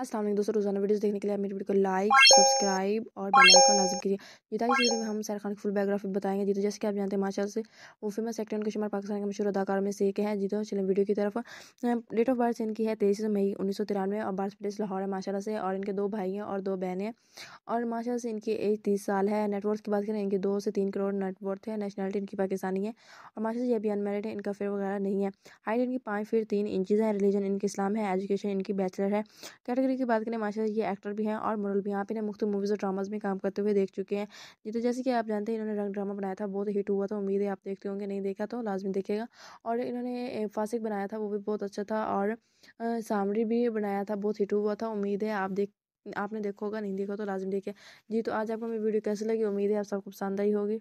असलम दोस्तों रोजाना वीडियोस देखने के लिए आप मेरी वीडियो को लाइक सब्सक्राइब और बेल आइकन लाजम कीजिए जीता इस वीडियो में हम सैर खान की फुल बायोग्राफी बताएंगे जीतो जैसे कि आप जानते हैं माशा से वो फेमस एक्टर उनके शुमार पाकिस्तान के मशहूर अदाकार में से एक है जीतो चले वीडियो की तरफ डेट ऑफ बर्थ इनकी है तेईस मई उन्नीस सौ तिरानवे और बर्थ प्लेस लाहौर है माशाला से और इनके दो भाई हैं और दो बहनें हैं और माशा से इनकी एज तीस साल है नेटवर्थ की बात करें इनके दो से तीन करोड़ नेटवर्थ है नेशनलिटी इनकी पाकिस्तानी है और माशा से ये भी अनमेरिड है इनका फेयर वगैरह नहीं है हाइट इनकी पाँच फीट तीन इंचज़ है रिलीजन इनकी इस्लाम है एजुकेशन इनकी बैचलर है कैटेगरी जयसूरी की बात करें माशा ये एक्टर भी हैं और मॉडल भी यहाँ पे ना मुख्त मूवीज़ और ड्रामाज में काम करते हुए देख चुके हैं जी तो जैसे कि आप जानते हैं इन्होंने रंग ड्रामा बनाया था बहुत हिट हुआ था उम्मीद है आप देखते होंगे नहीं देखा तो लाजमी देखेगा और इन्होंने फासिक बनाया था वो भी बहुत अच्छा था और सामरी भी बनाया था बहुत हिट हुआ था उम्मीद है आप देख आपने देखा होगा नहीं देखा तो लाजमी देखे जी तो आज आपको मेरी वीडियो कैसी लगी उम्मीद है आप सबको पसंद आई होगी